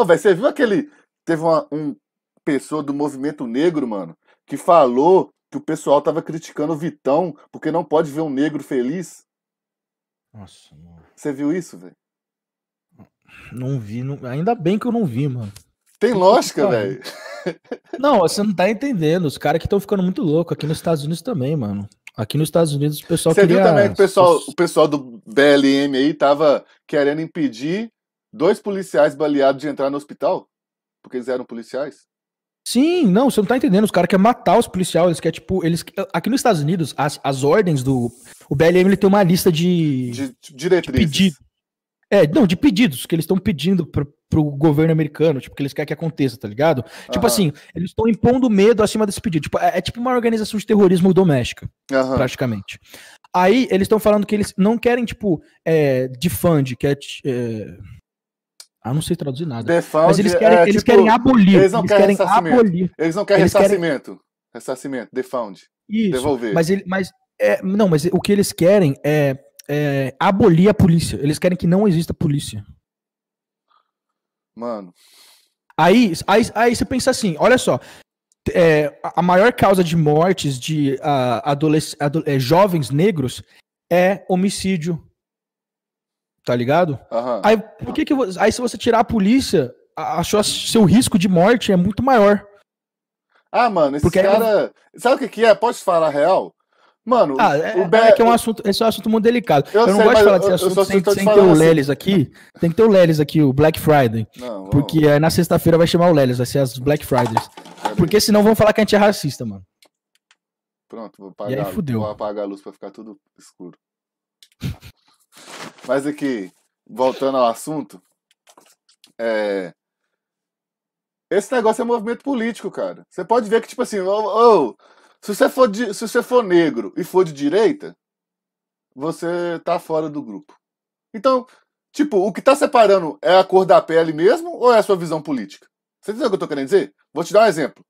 oh, você viu aquele. Teve uma um pessoa do movimento negro, mano, que falou que o pessoal tava criticando o Vitão porque não pode ver um negro feliz. Nossa, mano. Você viu isso, velho? Não vi. Não... Ainda bem que eu não vi, mano. Tem lógica, velho. Não, você não tá entendendo. Os caras que estão ficando muito louco aqui nos Estados Unidos também, mano. Aqui nos Estados Unidos o pessoal Você queria... viu também que o pessoal, o pessoal do BLM aí tava querendo impedir Dois policiais baleados de entrar no hospital? Porque eles eram policiais? Sim, não, você não tá entendendo. Os caras querem matar os policiais, eles querem, tipo, eles. Aqui nos Estados Unidos, as, as ordens do. O BLM ele tem uma lista de. De, de diretrizes. De pedido. É, não, de pedidos que eles estão pedindo pro, pro governo americano, tipo, que eles querem que aconteça, tá ligado? Tipo assim, eles estão impondo medo acima desse pedido. Tipo, é, é tipo uma organização de terrorismo doméstica, praticamente. Aí eles estão falando que eles não querem, tipo, é, de fund, que é. é ah, não sei traduzir nada. Default, mas eles é querem, é, eles querem abolir. Eles não eles querem abolir. Eles não querem eles ressarcimento. Querem... Ressarcimento, defound. Isso. Devolver. Mas, ele, mas é, não, mas o que eles querem é, é, abolir a polícia. Eles querem que não exista polícia. Mano. Aí, aí, aí você pensa assim, olha só. É, a maior causa de mortes de uh, adolesc- é, jovens negros é homicídio tá ligado? Uhum. Aí, por que que, aí se você tirar a polícia, a, sua, seu risco de morte é muito maior. Ah, mano, esse Porque cara. Sabe o que, que é? Posso falar real? Mano, ah, é, o Be... é que é um assunto, esse é um assunto muito delicado. Eu, eu não sei, gosto de falar desse assunto sem, sem ter o Lelis assim. aqui. Tem que ter o Lelis aqui, o Black Friday. não. porque é, na sexta-feira vai chamar o Lelis, vai ser as Black Fridays. Porque senão vão falar que a gente é racista, mano. Pronto, vou apagar, e aí, fudeu. vou apagar a luz pra ficar tudo escuro. Mas aqui, voltando ao assunto, é... esse negócio é movimento político, cara. Você pode ver que, tipo assim, oh, oh, se, você for de, se você for negro e for de direita, você tá fora do grupo. Então, tipo, o que tá separando é a cor da pele mesmo ou é a sua visão política? Você entendeu o que eu tô querendo dizer? Vou te dar um exemplo.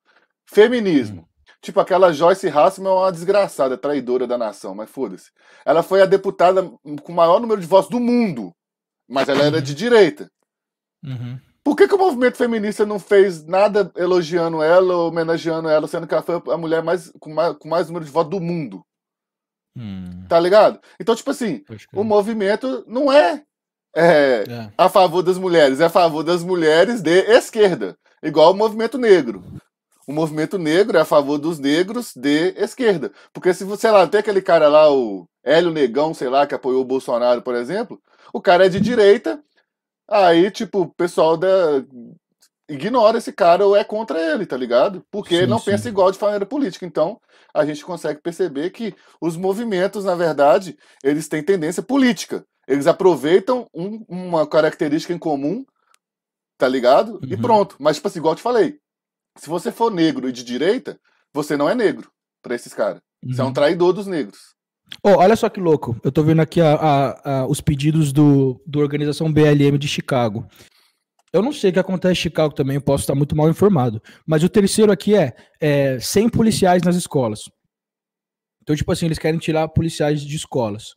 Feminismo. Hum. Tipo, aquela Joyce Hassman é uma desgraçada, traidora da nação, mas foda-se. Ela foi a deputada com o maior número de votos do mundo, mas ela era de uhum. direita. Uhum. Por que, que, o movimento feminista não fez nada elogiando ela ou homenageando ela, sendo que ela foi a mulher mais, com, mais, com mais número de votos do mundo? Hum. Tá ligado? Então, tipo assim, o é. movimento não é, é, é a favor das mulheres, é a favor das mulheres de esquerda, igual o movimento negro o movimento negro é a favor dos negros de esquerda. Porque se você lá tem aquele cara lá, o Hélio Negão, sei lá, que apoiou o Bolsonaro, por exemplo, o cara é de direita, aí, tipo, o pessoal da. Ignora esse cara ou é contra ele, tá ligado? Porque sim, não sim. pensa igual de maneira política. Então, a gente consegue perceber que os movimentos, na verdade, eles têm tendência política. Eles aproveitam um, uma característica em comum, tá ligado? Uhum. E pronto. Mas, tipo assim, igual eu te falei, se você for negro e de direita, você não é negro para esses caras. Uhum. Você é um uhum. traidor dos negros. Oh, olha só que louco. Eu tô vendo aqui a, a, a, os pedidos do, do Organização BLM de Chicago. Eu não sei o que acontece em Chicago também, eu posso estar muito mal informado. Mas o terceiro aqui é, é 100 policiais nas escolas. Então, tipo assim, eles querem tirar policiais de escolas.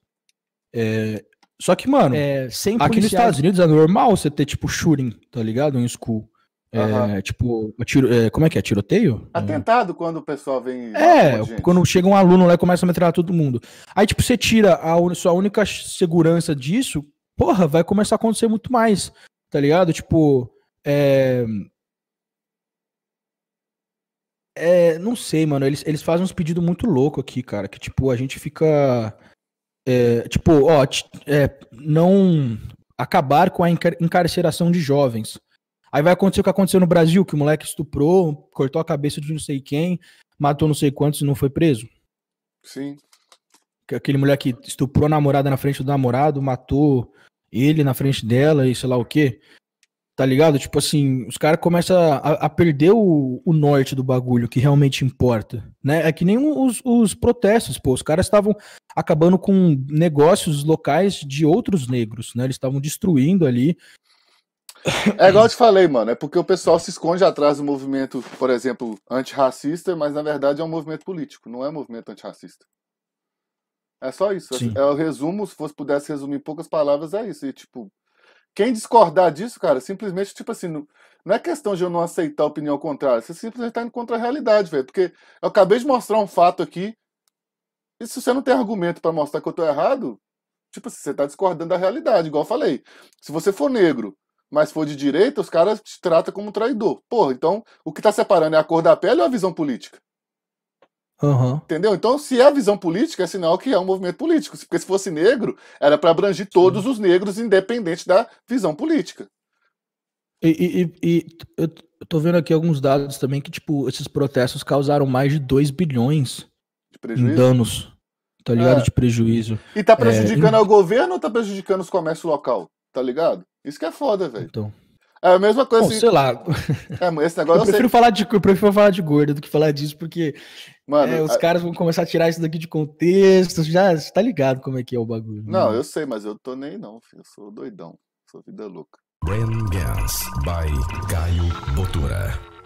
É, só que, mano, é, aqui policiais... nos Estados Unidos é normal você ter, tipo, shooting, tá ligado? Em school. Uhum. tipo, é, como é que é? Tiroteio? Atentado, é. quando o pessoal vem. É, quando chega um aluno lá e começa a metralhar todo mundo. Aí, tipo, você tira a un... sua única segurança disso, porra, vai começar a acontecer muito mais, tá ligado? Tipo, é. É, não sei, mano. Eles, eles fazem uns pedidos muito louco aqui, cara. Que, tipo, a gente fica. É, tipo, ó, é, não acabar com a encarceração de jovens Aí vai acontecer o que aconteceu no Brasil, que o moleque estuprou, cortou a cabeça de não sei quem, matou não sei quantos e não foi preso. Sim. Aquele moleque estuprou a namorada na frente do namorado, matou ele na frente dela e sei lá o quê. Tá ligado? Tipo assim, os caras começam a, a perder o, o, norte do bagulho que realmente importa, né? É que nem os, os protestos, pô. Os caras estavam acabando com negócios locais de outros negros, né? Eles estavam destruindo ali é igual eu te falei, mano. É porque o pessoal se esconde atrás do movimento, por exemplo, antirracista, mas na verdade é um movimento político, não é um movimento antirracista. É só isso. É Sim. É o resumo, se fosse pudesse resumir em poucas palavras, é isso. E, tipo, quem discordar disso, cara, simplesmente, tipo assim, não, não é questão de eu não aceitar a opinião contrária. Você simplesmente tá indo contra a realidade, velho. Porque eu acabei de mostrar um fato aqui. E se você não tem argumento para mostrar que eu tô errado, tipo assim, você tá discordando da realidade, igual eu falei. Se você for negro mas se for de direita, os caras te tratam como traidor. Porra, então o que tá separando é a cor da pele ou a visão política? Uhum. Entendeu? Então, se é a visão política, é sinal que é um movimento político. Porque se fosse negro, era para abranger todos Sim. os negros, independente da visão política. E, e, e, eu tô vendo aqui alguns dados também que, tipo, esses protestos causaram mais de 2 bilhões de em danos, tá ligado? É. De prejuízo. E tá é, prejudicando é, o governo ou tá prejudicando os comércios local? Tá ligado? Isso que é foda, velho. Então. É a mesma coisa. Bom, assim... sei lá. É, esse negócio eu, prefiro eu falar de eu prefiro falar de gorda do que falar disso porque Mano, é, os a... caras vão começar a tirar isso daqui de contexto. Já tá ligado como é que é o bagulho. Não, né? eu sei, mas eu tô nem não, filho. Eu sou doidão. Sou vida louca. Brain Gas by Caio Botura.